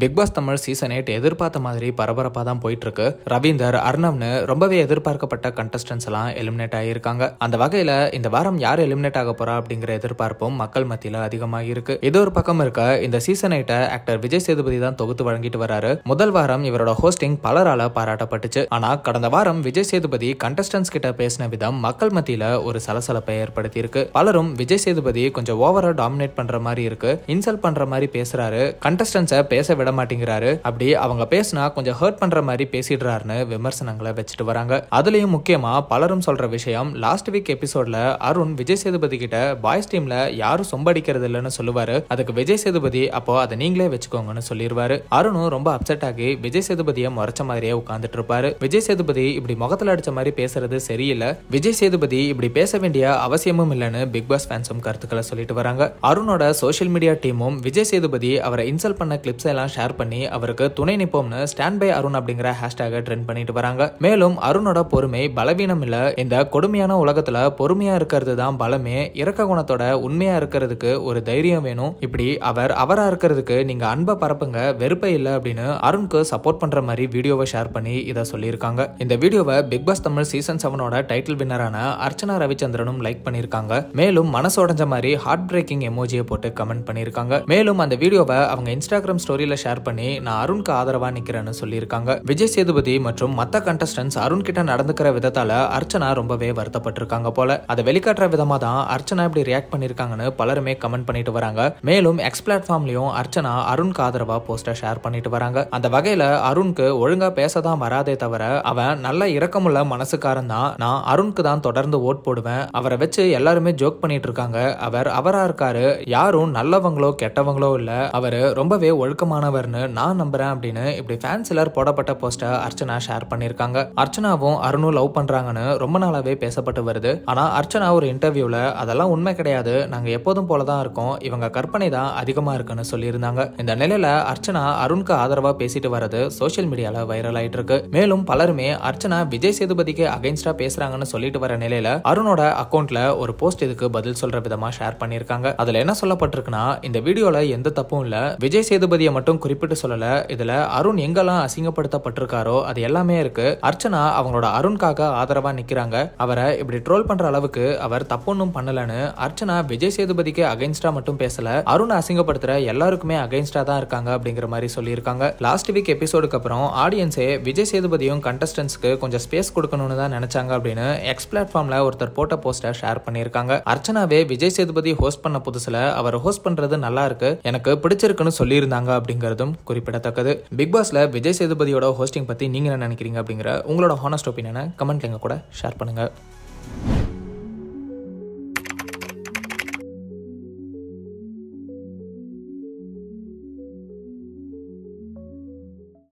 big Boss Tamil season eight எதிர்பார்த்த மாதிரி பரபரப்பாக தான் போயிட்டு இருக்கு ரவீந்தர் அர்ணவ்னு ரொம்பவே எதிர்பார்க்கப்பட்ட கண்டஸ்டன்ஸ் எல்லாம் எலிமினேட் ஆகியிருக்காங்க அந்த வகையில இந்த வாரம் யார் எலிமினேட் ஆக போறா அப்படிங்கிற எதிர்பார்ப்பும் மக்கள் மத்தியில அதிகமாக இருக்கு இது ஒரு பக்கம் இருக்க இந்த சீசன் எயிட்டை ஆக்டர் விஜய் சேதுபதி தான் தொகுத்து வழங்கிட்டு வராரு முதல் வாரம் இவரோட ஹோஸ்டிங் பலரால பாராட்டப்பட்டுச்சு ஆனா கடந்த வாரம் விஜய் சேதுபதி கண்டஸ்டன்ஸ் கிட்ட பேசின விதம் மக்கள் மத்தியில ஒரு சலசலப்பை ஏற்படுத்தி இருக்கு பலரும் விஜய் சேதுபதி கொஞ்சம் ஓவரா டாமினேட் பண்ற மாதிரி இருக்கு இன்சல்ட் பண்ற மாதிரி பேசுறாரு கண்டஸ்டன்ஸை பேச விட மாட்டேங்கிறாரு அப்படி அவங்க பேசினா கொஞ்சம் ஹர்ட் பண்ற மாதிரி பேசிடுறாருன்னு விமர்சனங்களை வச்சுட்டு வராங்க அதுலயும் முக்கியமா பலரும் சொல்ற விஷயம் லாஸ்ட் வீக் எபிசோட்ல அருண் விஜய் சேதுபதி கிட்ட பாய்ஸ் டீம்ல யாரும் சொம்படிக்கிறது இல்லைன்னு சொல்லுவாரு அதுக்கு விஜய் சேதுபதி அப்போ அதை நீங்களே வச்சுக்கோங்கன்னு சொல்லிடுவாரு அருணும் ரொம்ப அப்செட் ஆகி விஜய் சேதுபதியை முறைச்ச மாதிரியே உட்காந்துட்டு இருப்பாரு விஜய் சேதுபதி இப்படி முகத்துல அடிச்ச மாதிரி பேசுறது சரியில்லை விஜய் சேதுபதி இப்படி பேச வேண்டிய அவசியமும் இல்லைன்னு பிக் பாஸ் ஃபேன்ஸும் கருத்துக்களை சொல்லிட்டு வராங்க அருணோட சோசியல் மீடியா டீமும் விஜய் சேதுபதி அவரை இன்சல்ட் பண்ண கிளிப்ஸ் எல்லாம் ஷேர் பண்ணி அவருக்கு துணை நிப்போம்னு ஸ்டாண்ட் பை அருண் அப்படிங்கிற ஹேஷ்டாக ட்ரெண்ட் பண்ணிட்டு வராங்க மேலும் அருணோட பொறுமை பலவீனம் இல்ல இந்த கொடுமையான உலகத்துல பொறுமையா இருக்கிறது தான் பலமே இறக்க குணத்தோட உண்மையா இருக்கிறதுக்கு ஒரு தைரியம் வேணும் இப்படி அவர் அவரா இருக்கிறதுக்கு நீங்க அன்பை பரப்புங்க வெறுப்பை இல்லை அப்படின்னு அருண்க்கு சப்போர்ட் பண்ற மாதிரி வீடியோவை ஷேர் பண்ணி இதை சொல்லியிருக்காங்க இந்த வீடியோவை பிக் பாஸ் தமிழ் சீசன் செவனோட டைட்டில் வின்னரான அர்ச்சனா ரவிச்சந்திரனும் லைக் பண்ணியிருக்காங்க மேலும் மனசு உடஞ்ச மாதிரி ஹார்ட் பிரேக்கிங் எமோஜியை போட்டு கமெண்ட் பண்ணியிருக்காங்க மேலும் அந்த வீடியோவை அவங்க இன்ஸ்டாகிராம் ஸ்டோரியில் ஷேர் ஷேர் பண்ணி நான் அருண்க்கு ஆதரவாக நிற்கிறேன்னு சொல்லியிருக்காங்க விஜய் சேதுபதி மற்றும் மற்ற கண்டஸ்டன்ஸ் அருண் கிட்ட நடந்துக்கிற விதத்தால அர்ச்சனா ரொம்பவே வருத்தப்பட்டிருக்காங்க போல அதை வெளிக்காட்டுற விதமா தான் அர்ச்சனா இப்படி ரியாக்ட் பண்ணிருக்காங்கன்னு பலருமே கமெண்ட் பண்ணிட்டு வராங்க மேலும் எக்ஸ் பிளாட்ஃபார்ம்லயும் அர்ச்சனா அருண்க்கு ஆதரவா போஸ்டர் ஷேர் பண்ணிட்டு வராங்க அந்த வகையில அருண்க்கு ஒழுங்கா பேசதான் வராதே தவிர அவன் நல்ல இரக்கமுள்ள மனசுக்காரன் தான் நான் அருண்க்கு தான் தொடர்ந்து ஓட் போடுவேன் அவரை வச்சு எல்லாருமே ஜோக் பண்ணிட்டு இருக்காங்க அவர் அவரா இருக்காரு யாரும் நல்லவங்களோ கெட்டவங்களோ இல்ல அவரு ரொம்பவே ஒழுக்கமானவர் ஆவார்னு நான் நம்புறேன் அப்படின்னு இப்படி ஃபேன்ஸ் எல்லாரும் போடப்பட்ட போஸ்டை அர்ச்சனா ஷேர் பண்ணியிருக்காங்க அர்ச்சனாவும் அருணும் லவ் பண்றாங்கன்னு ரொம்ப நாளாவே பேசப்பட்டு வருது ஆனா அர்ச்சனா ஒரு இன்டர்வியூல அதெல்லாம் உண்மை கிடையாது நாங்க எப்போதும் போலதான் இருக்கோம் இவங்க கற்பனை தான் அதிகமா இருக்குன்னு சொல்லியிருந்தாங்க இந்த நிலையில அர்ச்சனா அருணுக்கு ஆதரவா பேசிட்டு வர்றது சோசியல் மீடியால வைரல் ஆயிட்டு இருக்கு மேலும் பலருமே அர்ச்சனா விஜய் சேதுபதிக்கு அகைன்ஸ்டா பேசுறாங்கன்னு சொல்லிட்டு வர நிலையில அருணோட அக்கௌண்ட்ல ஒரு போஸ்ட் இதுக்கு பதில் சொல்ற விதமா ஷேர் பண்ணியிருக்காங்க அதுல என்ன சொல்லப்பட்டிருக்குன்னா இந்த வீடியோல எந்த தப்பும் இல்ல விஜய் சேதுபதியை மட்டும் குறிப்பிட்டு சொல்லலை இதில் அருண் எங்கெல்லாம் அசிங்கப்படுத்தப்பட்டிருக்காரோ அது எல்லாமே இருக்கு அர்ச்சனா அவங்களோட அருண்காக ஆதரவாக நிற்கிறாங்க அவரை இப்படி ட்ரோல் பண்ணுற அளவுக்கு அவர் தப்பொன்னும் பண்ணலன்னு அர்ச்சனா விஜய் சேதுபதிக்கு அகைன்ஸ்டா மட்டும் பேசல அருண் அசிங்கப்படுத்துற எல்லாருக்குமே அகைன்ஸ்டா தான் இருக்காங்க அப்படிங்கிற மாதிரி சொல்லியிருக்காங்க லாஸ்ட் வீக் எபிசோடுக்கு அப்புறம் ஆடியன்ஸே விஜய் சேதுபதியும் கண்டஸ்டன்ஸ்க்கு கொஞ்சம் ஸ்பேஸ் கொடுக்கணும்னு தான் நினைச்சாங்க அப்படின்னு எக்ஸ் பிளாட்ஃபார்ம்ல ஒருத்தர் போட்ட போஸ்டர் ஷேர் பண்ணியிருக்காங்க அர்ச்சனாவே விஜய் சேதுபதி ஹோஸ்ட் பண்ண புதுசுல அவர் ஹோஸ்ட் பண்றது நல்லா இருக்கு எனக்கு பிடிச்சிருக்குன்னு சொல்லியிருந்தாங்க அப்படிங்கிற ஆகிறதும் குறிப்பிடத்தக்கது பிக் பாஸ்ல விஜய் சேதுபதியோட ஹோஸ்டிங் பத்தி நீங்க என்ன நினைக்கிறீங்க அப்படிங்கிற உங்களோட ஹானஸ்ட் ஒப்பீனியனை கமெண்ட்ல கூட ஷேர் பண்ணுங்க